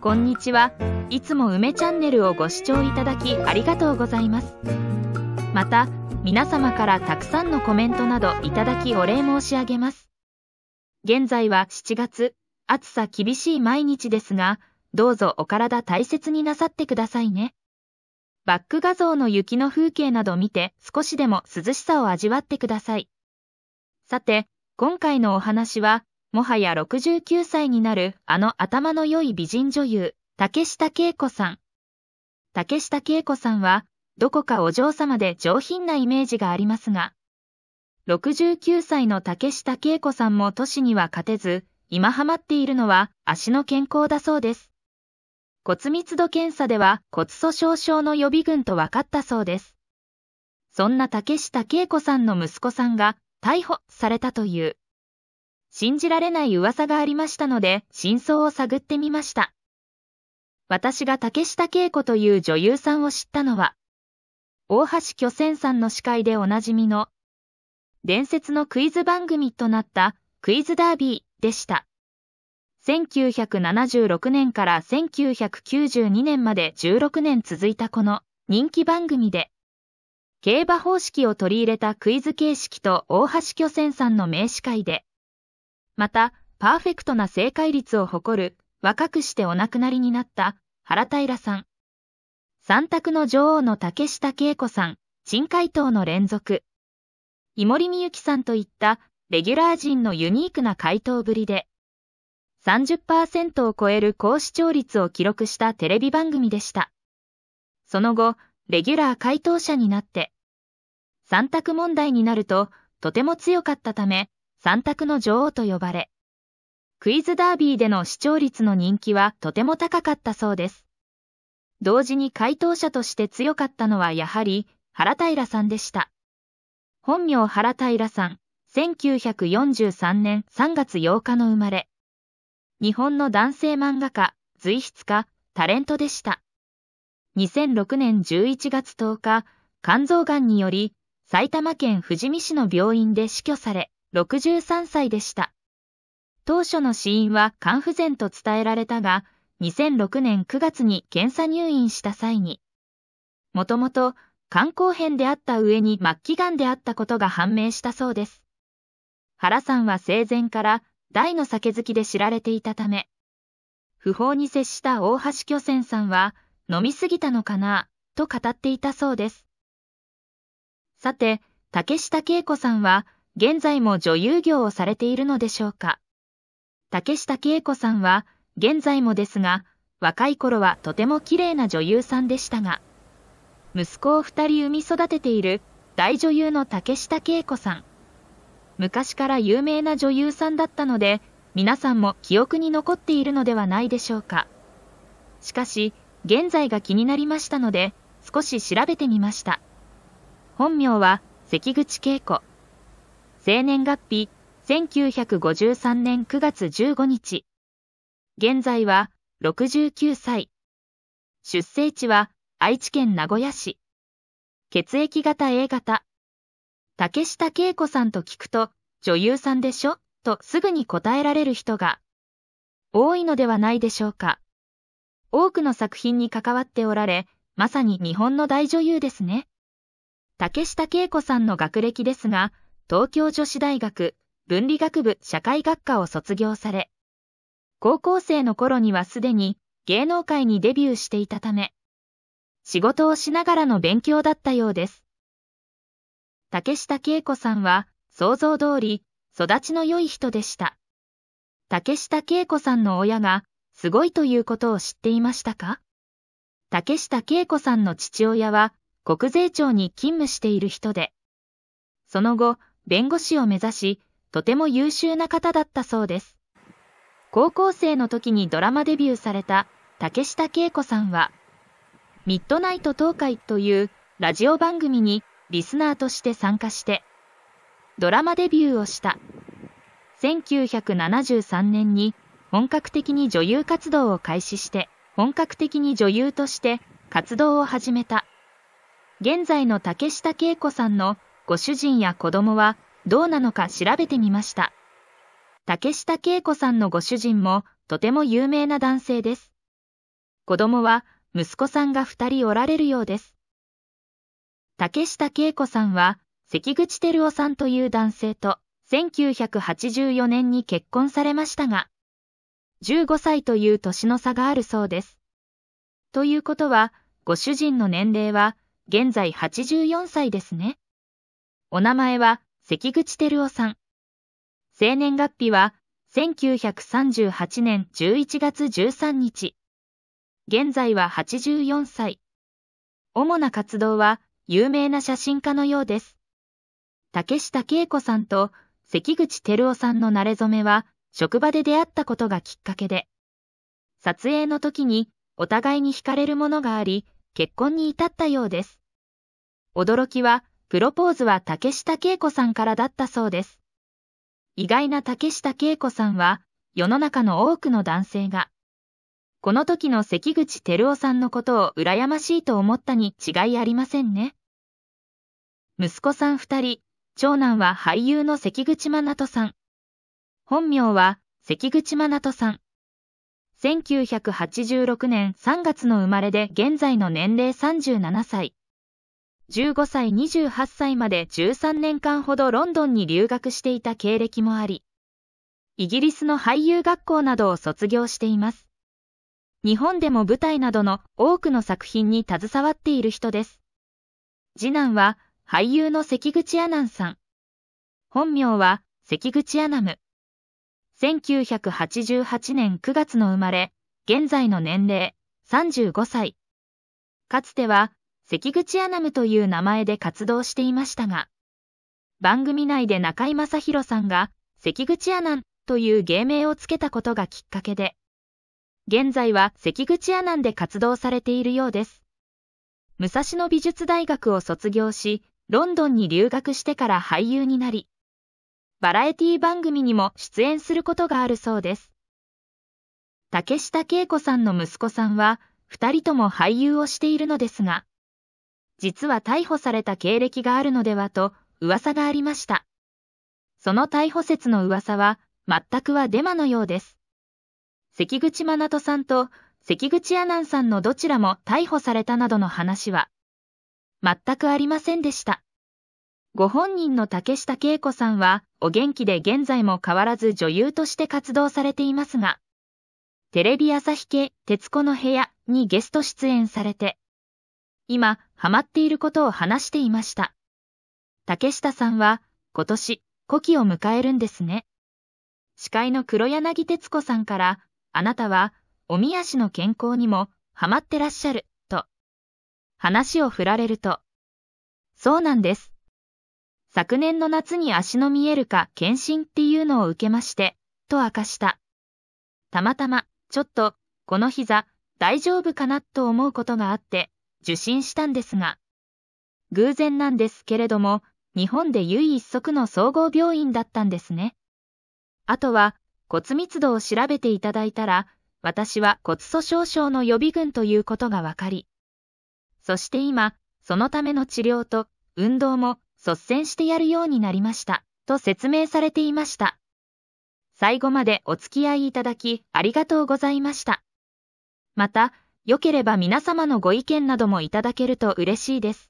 こんにちはいつも梅チャンネルをご視聴いただきありがとうございますまた皆様からたくさんのコメントなどいただきお礼申し上げます現在は7月暑さ厳しい毎日ですがどうぞお体大切になさってくださいねバック画像の雪の風景など見て少しでも涼しさを味わってくださいさて今回のお話はもはや69歳になるあの頭の良い美人女優、竹下恵子さん。竹下恵子さんは、どこかお嬢様で上品なイメージがありますが、69歳の竹下恵子さんも年には勝てず、今ハマっているのは足の健康だそうです。骨密度検査では骨粗鬆症の予備軍と分かったそうです。そんな竹下恵子さんの息子さんが逮捕されたという。信じられない噂がありましたので、真相を探ってみました。私が竹下恵子という女優さんを知ったのは、大橋巨泉さんの司会でおなじみの、伝説のクイズ番組となったクイズダービーでした。1976年から1992年まで16年続いたこの人気番組で、競馬方式を取り入れたクイズ形式と大橋巨泉さんの名司会で、また、パーフェクトな正解率を誇る、若くしてお亡くなりになった原平さん。三択の女王の竹下恵子さん、珍回答の連続。井森美幸さんといったレギュラー陣のユニークな回答ぶりで、30%を超える高視聴率を記録したテレビ番組でした。その後、レギュラー回答者になって、3択問題になるととても強かったため、三択の女王と呼ばれ、クイズダービーでの視聴率の人気はとても高かったそうです。同時に回答者として強かったのはやはり原平さんでした。本名原平さん、1943年3月8日の生まれ。日本の男性漫画家、随筆家、タレントでした。2006年11月10日、肝臓癌により埼玉県富士見市の病院で死去され、63歳でした。当初の死因は肝不全と伝えられたが、2006年9月に検査入院した際に、もともと肝硬変であった上に末期癌であったことが判明したそうです。原さんは生前から大の酒好きで知られていたため、不法に接した大橋巨泉さんは、飲みすぎたのかな、と語っていたそうです。さて、竹下恵子さんは、現在も女優業をされているのでしょうか竹下恵子さんは、現在もですが、若い頃はとても綺麗な女優さんでしたが、息子を二人産み育てている大女優の竹下恵子さん。昔から有名な女優さんだったので、皆さんも記憶に残っているのではないでしょうか。しかし、現在が気になりましたので、少し調べてみました。本名は関口恵子。生年月日、1953年9月15日。現在は69歳。出生地は愛知県名古屋市。血液型 A 型。竹下恵子さんと聞くと、女優さんでしょとすぐに答えられる人が多いのではないでしょうか。多くの作品に関わっておられ、まさに日本の大女優ですね。竹下恵子さんの学歴ですが、東京女子大学文理学部社会学科を卒業され、高校生の頃にはすでに芸能界にデビューしていたため、仕事をしながらの勉強だったようです。竹下恵子さんは想像通り育ちの良い人でした。竹下恵子さんの親がすごいということを知っていましたか竹下恵子さんの父親は国税庁に勤務している人で、その後、弁護士を目指し、とても優秀な方だったそうです。高校生の時にドラマデビューされた竹下恵子さんは、ミッドナイト東海というラジオ番組にリスナーとして参加して、ドラマデビューをした。1973年に本格的に女優活動を開始して、本格的に女優として活動を始めた。現在の竹下恵子さんのご主人や子供はどうなのか調べてみました。竹下恵子さんのご主人もとても有名な男性です。子供は息子さんが2人おられるようです。竹下恵子さんは関口照夫さんという男性と1984年に結婚されましたが、15歳という年の差があるそうです。ということは、ご主人の年齢は現在84歳ですね。お名前は関口照夫さん。生年月日は1938年11月13日。現在は84歳。主な活動は有名な写真家のようです。竹下恵子さんと関口照夫さんの慣れ染めは職場で出会ったことがきっかけで、撮影の時にお互いに惹かれるものがあり、結婚に至ったようです。驚きはプロポーズは竹下恵子さんからだったそうです。意外な竹下恵子さんは、世の中の多くの男性が、この時の関口照夫さんのことを羨ましいと思ったに違いありませんね。息子さん二人、長男は俳優の関口真人さん。本名は関口真人さん。1986年3月の生まれで現在の年齢37歳。15歳28歳まで13年間ほどロンドンに留学していた経歴もあり、イギリスの俳優学校などを卒業しています。日本でも舞台などの多くの作品に携わっている人です。次男は俳優の関口アナンさん。本名は関口アナム。1988年9月の生まれ、現在の年齢35歳。かつては関口アナムという名前で活動していましたが、番組内で中井正宏さんが関口アナンという芸名をつけたことがきっかけで、現在は関口アナンで活動されているようです。武蔵野美術大学を卒業し、ロンドンに留学してから俳優になり、バラエティ番組にも出演することがあるそうです。竹下恵子さんの息子さんは、二人とも俳優をしているのですが、実は逮捕された経歴があるのではと噂がありました。その逮捕説の噂は全くはデマのようです。関口真奈人さんと関口アナンさんのどちらも逮捕されたなどの話は全くありませんでした。ご本人の竹下恵子さんはお元気で現在も変わらず女優として活動されていますが、テレビ朝日系、徹子の部屋にゲスト出演されて、今、ハマっていることを話していました。竹下さんは、今年、古希を迎えるんですね。司会の黒柳徹子さんから、あなたは、おみしの健康にも、ハマってらっしゃる、と。話を振られると。そうなんです。昨年の夏に足の見えるか検診っていうのを受けまして、と明かした。たまたま、ちょっと、この膝、大丈夫かなと思うことがあって、受診したんですが、偶然なんですけれども、日本で唯一足の総合病院だったんですね。あとは骨密度を調べていただいたら、私は骨粗鬆症の予備軍ということがわかり、そして今、そのための治療と運動も率先してやるようになりました、と説明されていました。最後までお付き合いいただき、ありがとうございました。また、良ければ皆様のご意見などもいただけると嬉しいです。